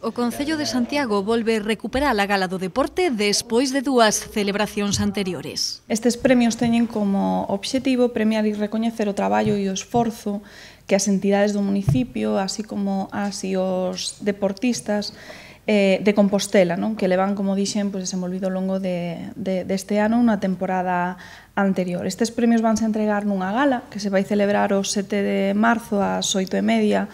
O Concello de Santiago volve recuperar a gala do deporte despois de dúas celebracións anteriores. Estes premios teñen como obxectivo premiar e recoñecer o traballo e o esforzo que as entidades do municipio, así como as e os deportistas eh, de Compostela, non? que levan, como dixen, desenvolvido ao longo de, de, deste ano unha temporada anterior. Estes premios vanse entregar nunha gala que se vai celebrar o 7 de marzo ás 8 e media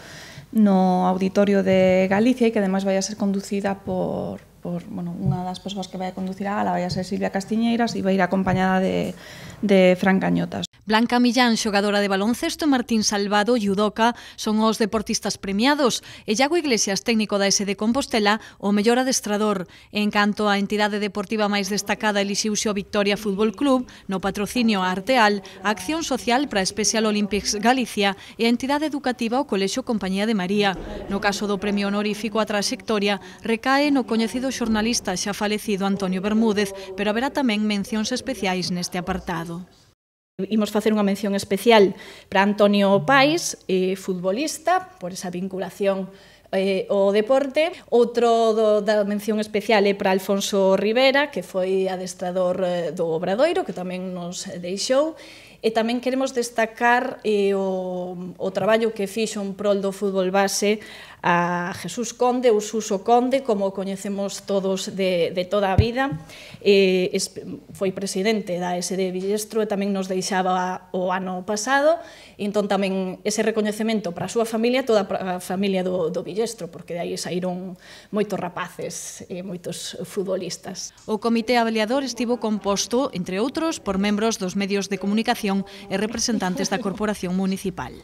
no auditorio de Galicia y que además vaya a ser conducida por, por bueno, de las personas que vaya a conducir a gala vaya a ser Silvia Castiñeiras y va a ir acompañada de, de Fran Blanca Millán, xogadora de baloncesto, e Martín Salvado, judoca, son os deportistas premiados e Iago Iglesias, técnico da SD Compostela, o mellor adestrador. En canto á entidade deportiva máis destacada elixiuse o Victoria Fútbol Club no patrocinio a Arteal, a Acción Social para Especial Olympics Galicia e a entidade educativa o Colexo Compañía de María. No caso do premio honorífico a trayectoria recae no coñecido xornalista xa falecido Antonio Bermúdez, pero haberá tamén mencións especiais neste apartado. Imos facer unha mención especial para Antonio Pais, eh, futbolista, por esa vinculación eh, o deporte. Outro do, da mención especial é para Alfonso Rivera, que foi adestrador eh, do Obradoiro, que tamén nos deixou. E tamén queremos destacar eh, o, o traballo que fixo un prol do fútbol base a Jesús Conde, o Suso Conde, como o coñecemos todos de, de toda a vida. Eh, es, foi presidente da SD Villestro e tamén nos deixaba o ano pasado. E entón tamén ese recoñecemento para a súa familia, toda a familia do, do Villestro Ballestro, porque de aí saíron moitos rapaces e moitos futbolistas. O comité avaliador estivo composto, entre outros, por membros dos medios de comunicación e representantes da Corporación Municipal.